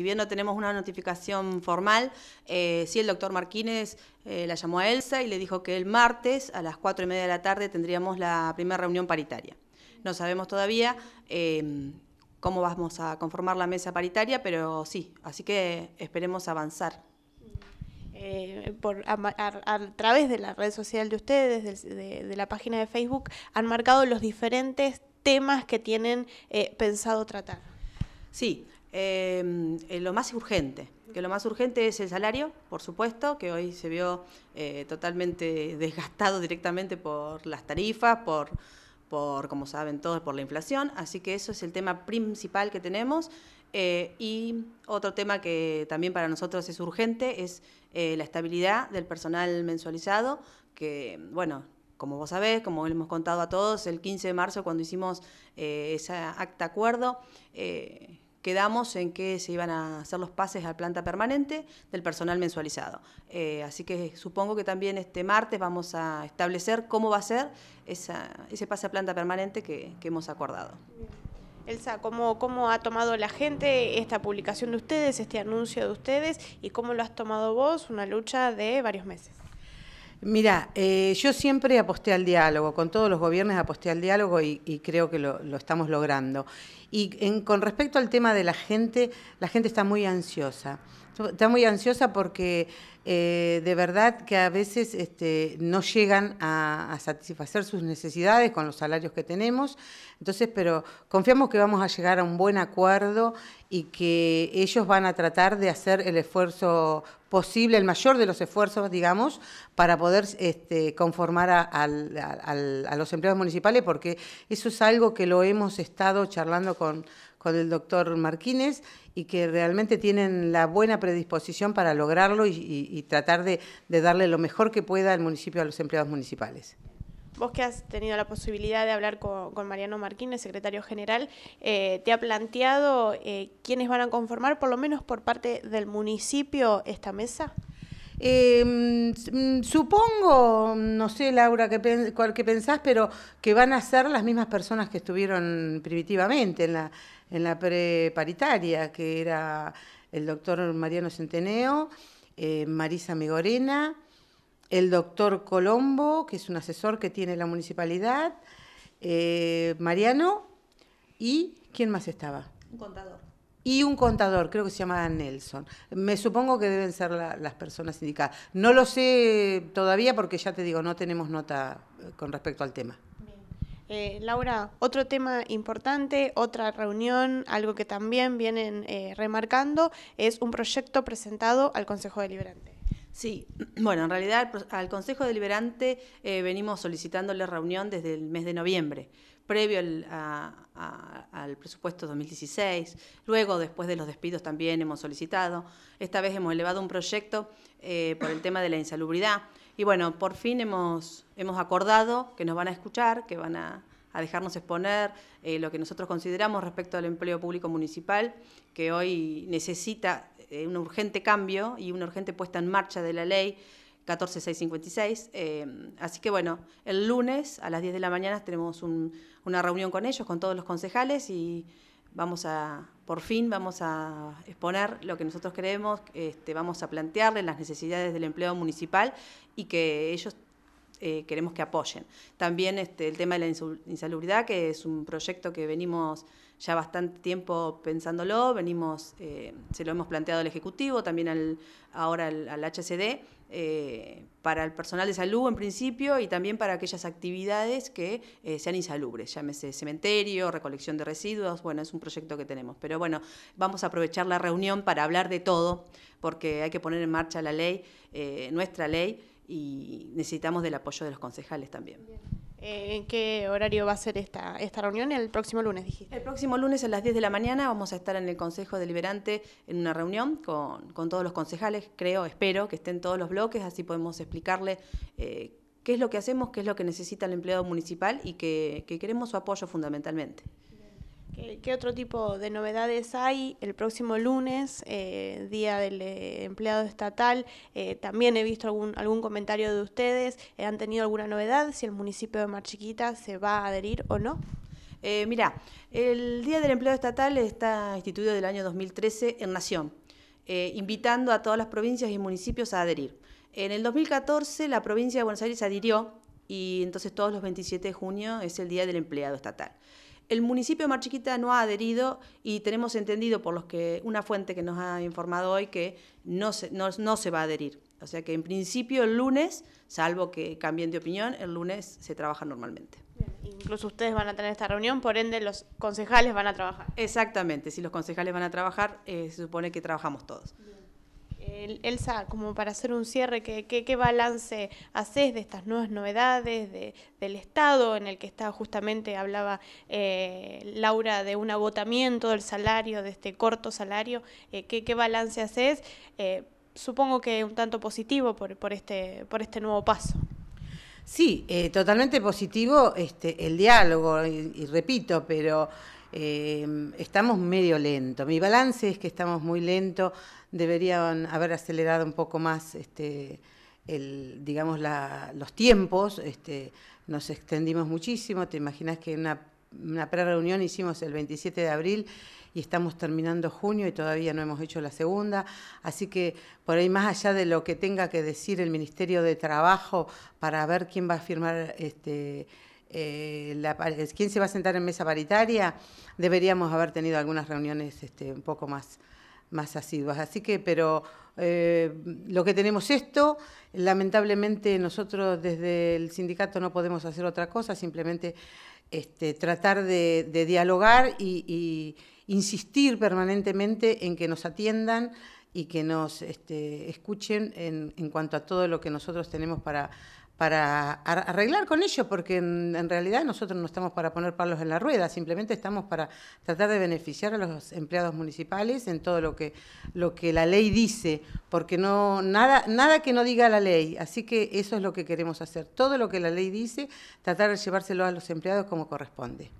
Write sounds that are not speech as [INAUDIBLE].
si bien no tenemos una notificación formal, eh, sí el doctor Marquínez eh, la llamó a Elsa y le dijo que el martes a las cuatro y media de la tarde tendríamos la primera reunión paritaria. No sabemos todavía em, cómo vamos a conformar la mesa paritaria, pero sí, así que esperemos avanzar. Eh, por, a, través de la red social de ustedes, de, la página de Facebook, han marcado los diferentes temas que tienen pensado tratar. Sí, eh, lo más urgente, que lo más urgente es el salario, por supuesto, que hoy se vio eh, totalmente desgastado directamente por las tarifas, por, por, como saben todos, por la inflación, así que eso es el tema principal que tenemos. Eh, y otro tema que también para nosotros es urgente es la estabilidad del personal mensualizado, que, bueno, como vos sabés, como hemos contado a todos, el 15 de marzo cuando hicimos esa acta acuerdo, quedamos en que se iban a hacer los pases a planta permanente del personal mensualizado. Eh, así que supongo que también este martes vamos a establecer cómo va a ser esa, ese pase a planta permanente que, hemos acordado. Elsa, ¿cómo, ha tomado la gente esta publicación de ustedes, este anuncio de ustedes y cómo lo has tomado vos? Una lucha de varios meses. Mira, eh, yo siempre aposté al diálogo, con todos los gobiernos aposté al diálogo y, creo que lo, estamos logrando. Y con respecto al tema de la gente, la gente está muy ansiosa está muy ansiosa porque eh, de verdad que a veces este, no llegan a, satisfacer sus necesidades con los salarios que tenemos. Entonces, pero confiamos que vamos a llegar a un buen acuerdo y que ellos van a tratar de hacer el esfuerzo posible, el mayor de los esfuerzos, digamos, para poder este, conformar a los empleados municipales, porque eso es algo que lo hemos estado charlando con con el doctor Marquínez y que realmente tienen la buena predisposición para lograrlo y, tratar de, darle lo mejor que pueda al municipio a los empleados municipales. Vos que has tenido la posibilidad de hablar con, Mariano Marquínez, secretario general, eh, ¿te ha planteado eh, quiénes van a conformar, por lo menos por parte del municipio, esta mesa? Em, mm, supongo, no sé Laura qué, que pensás, pero que van a ser las mismas personas que estuvieron primitivamente en la, en la preparitaria, que era el doctor Mariano Centeneo, eh, Marisa Migorena, el doctor Colombo, que es un asesor que tiene la municipalidad, eh, Mariano, y ¿quién más estaba? Un contador. Y un contador, creo que se llamaba Nelson. Me supongo que deben ser las personas indicadas. No lo sé todavía porque ya te digo, no tenemos nota eh, con respecto al tema. Eh, Laura, otro tema importante, otra reunión, algo que también vienen eh, remarcando, es un proyecto presentado al Consejo Deliberante. Sí, [CLEARS THROAT] bueno, en realidad al Consejo Deliberante venimos eh, venimos solicitándole reunión desde el mes de noviembre, previo al, presupuesto 2016. Luego, después de los despidos, también hemos solicitado. Esta vez hemos elevado un proyecto por el tema de la insalubridad. Y bueno, por fin hemos, acordado que nos van a escuchar, que van a, dejarnos exponer eh, lo que nosotros consideramos respecto al empleo público municipal, que hoy necesita eh, un urgente cambio y una urgente puesta en marcha de la ley 14656. Eh, así que bueno, el lunes a las 10 de la mañana tenemos una reunión con ellos, con todos los concejales y vamos a, por fin vamos a exponer lo que nosotros creemos, este, vamos a plantearle las necesidades del empleo municipal y que ellos eh, queremos que apoyen. También este, el tema de la insalubridad, que es un proyecto que venimos ya bastante tiempo pensándolo, venimos, eh, se lo hemos planteado al Ejecutivo, también ahora al, HCD, eh, para el personal de salud en principio y también para aquellas actividades que sean insalubres, llámese cementerio, recolección de residuos, bueno, es un proyecto que tenemos. Pero bueno, vamos a aprovechar la reunión para hablar de todo, porque hay que poner en marcha la ley, nuestra ley, y necesitamos del apoyo de los concejales también. Eh, ¿En qué horario va a ser esta, esta reunión? El próximo lunes, dijiste. El próximo lunes a las 10 de la mañana vamos a estar en el Consejo Deliberante en una reunión con, todos los concejales, creo, espero que estén todos los bloques, así podemos explicarle eh, qué es lo que hacemos, qué es lo que necesita el empleado municipal y que queremos su apoyo fundamentalmente. Eh, ¿Qué otro tipo de novedades hay? El próximo lunes, eh, Día del eh, Empleado Estatal, también he visto algún, comentario de ustedes. ¿Han tenido alguna novedad? Si el municipio de Chiquita se va a adherir o no. mirá, el Día del Empleado Estatal está instituido del año 2013 en Nación, invitando a todas las provincias y municipios a adherir. En el 2014 la provincia de Buenos Aires adhirió y entonces todos los 27 de junio es el Día del Empleado Estatal el municipio de Marchiquita no ha adherido y tenemos entendido por los que una fuente que nos ha informado hoy que no se, no, se va a adherir. O sea que en principio el lunes, salvo que cambien de opinión, el lunes se trabaja normalmente. Incluso ustedes van a tener esta reunión, por ende los concejales van a trabajar. Exactamente, si los concejales van a trabajar, eh, se supone que trabajamos todos. Elsa, como para hacer un cierre, ¿qué, qué, balance haces de estas nuevas novedades, del estado en el que está justamente, hablaba eh, Laura de un agotamiento del salario, de este corto salario? Eh, ¿qué, balance haces? Eh, supongo que un tanto positivo por, este, por este nuevo paso. Sí, totalmente positivo este, el diálogo, y repito, pero Em, estamos medio lento. Mi balance es que estamos muy lento. Deberían haber acelerado un poco más este, digamos, los tiempos. Este, nos extendimos muchísimo. Te imaginas que una, una pre-reunión hicimos el 27 de abril y estamos terminando junio y todavía no hemos hecho la segunda. Así que por ahí más allá de lo que tenga que decir el Ministerio de Trabajo para ver quién va a firmar este eh, eh, quién se va a sentar en mesa paritaria, deberíamos haber tenido algunas reuniones este, un poco más, más asiduas. Así que, pero eh, lo que tenemos esto, lamentablemente nosotros desde el sindicato no podemos hacer otra cosa, simplemente este, tratar de, dialogar y, insistir permanentemente en que nos atiendan y que nos este, escuchen en, en cuanto a todo lo que nosotros tenemos para para arreglar con ellos, porque en, realidad nosotros no estamos para poner palos en la rueda, simplemente estamos para tratar de beneficiar a los empleados municipales en todo lo que, lo que la ley dice, porque no, nada, nada que no diga la ley, así que eso es lo que queremos hacer, todo lo que la ley dice, tratar de llevárselo a los empleados como corresponde.